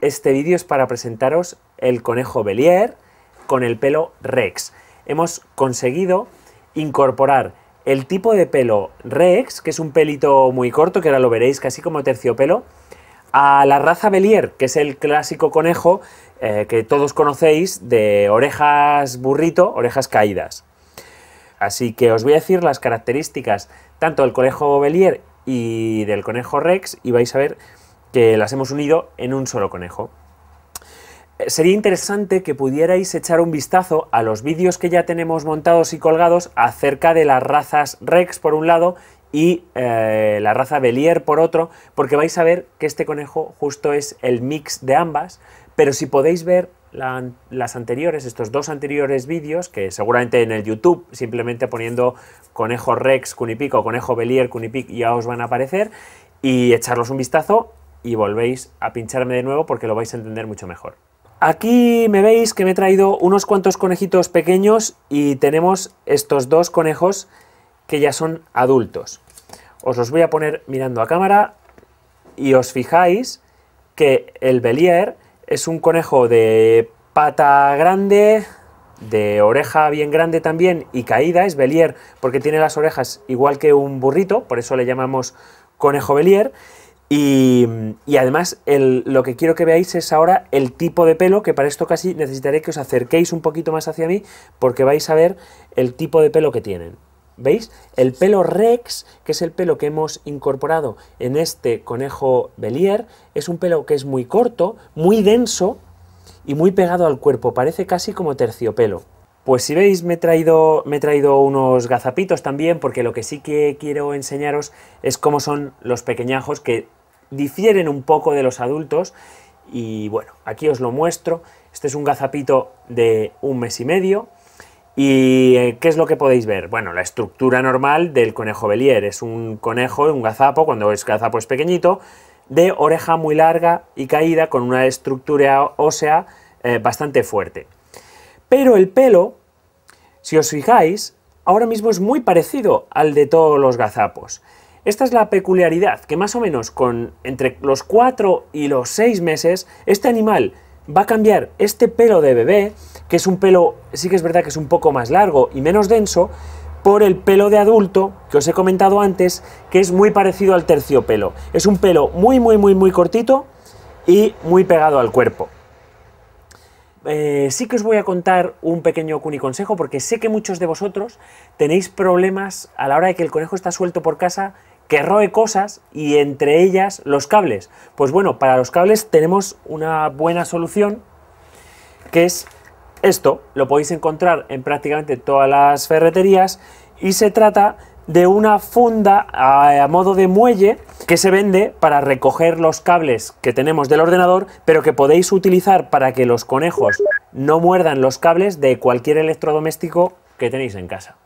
Este vídeo es para presentaros el conejo Belier con el pelo Rex. Hemos conseguido incorporar el tipo de pelo Rex, que es un pelito muy corto, que ahora lo veréis casi como terciopelo, a la raza Belier, que es el clásico conejo eh, que todos conocéis de orejas burrito, orejas caídas. Así que os voy a decir las características tanto del conejo Belier y del conejo Rex y vais a ver que las hemos unido en un solo conejo. Eh, sería interesante que pudierais echar un vistazo a los vídeos que ya tenemos montados y colgados acerca de las razas Rex por un lado y eh, la raza Belier por otro, porque vais a ver que este conejo justo es el mix de ambas, pero si podéis ver las anteriores, estos dos anteriores vídeos, que seguramente en el YouTube, simplemente poniendo conejo Rex Cunipic o conejo Belier Cunipic ya os van a aparecer, y echarlos un vistazo y volvéis a pincharme de nuevo porque lo vais a entender mucho mejor. Aquí me veis que me he traído unos cuantos conejitos pequeños y tenemos estos dos conejos que ya son adultos. Os los voy a poner mirando a cámara y os fijáis que el Belier es un conejo de pata grande, de oreja bien grande también y caída, es Belier, porque tiene las orejas igual que un burrito, por eso le llamamos conejo Belier. Y, además el, lo que quiero que veáis es ahora el tipo de pelo, que para esto casi necesitaré que os acerquéis un poquito más hacia mí, porque vais a ver el tipo de pelo que tienen. ¿Veis? El pelo rex, que es el pelo que hemos incorporado en este conejo Belier, es un pelo que es muy corto, muy denso y muy pegado al cuerpo, parece casi como terciopelo. Pues si veis me he, traído, me he traído unos gazapitos también porque lo que sí que quiero enseñaros es cómo son los pequeñajos que difieren un poco de los adultos y bueno, aquí os lo muestro. Este es un gazapito de un mes y medio ¿Y eh, qué es lo que podéis ver? Bueno, la estructura normal del conejo Belier. Es un conejo, un gazapo, cuando es gazapo es pequeñito, de oreja muy larga y caída, con una estructura ósea eh, bastante fuerte. Pero el pelo, si os fijáis, ahora mismo es muy parecido al de todos los gazapos. Esta es la peculiaridad, que más o menos con entre los 4 y los 6 meses, este animal va a cambiar este pelo de bebé que es un pelo, sí que es verdad que es un poco más largo y menos denso, por el pelo de adulto que os he comentado antes, que es muy parecido al terciopelo. Es un pelo muy, muy, muy, muy cortito y muy pegado al cuerpo. Eh, sí que os voy a contar un pequeño consejo porque sé que muchos de vosotros tenéis problemas a la hora de que el conejo está suelto por casa que roe cosas y entre ellas los cables. Pues bueno, para los cables tenemos una buena solución que es esto lo podéis encontrar en prácticamente todas las ferreterías y se trata de una funda a, modo de muelle que se vende para recoger los cables que tenemos del ordenador, pero que podéis utilizar para que los conejos no muerdan los cables de cualquier electrodoméstico que tenéis en casa.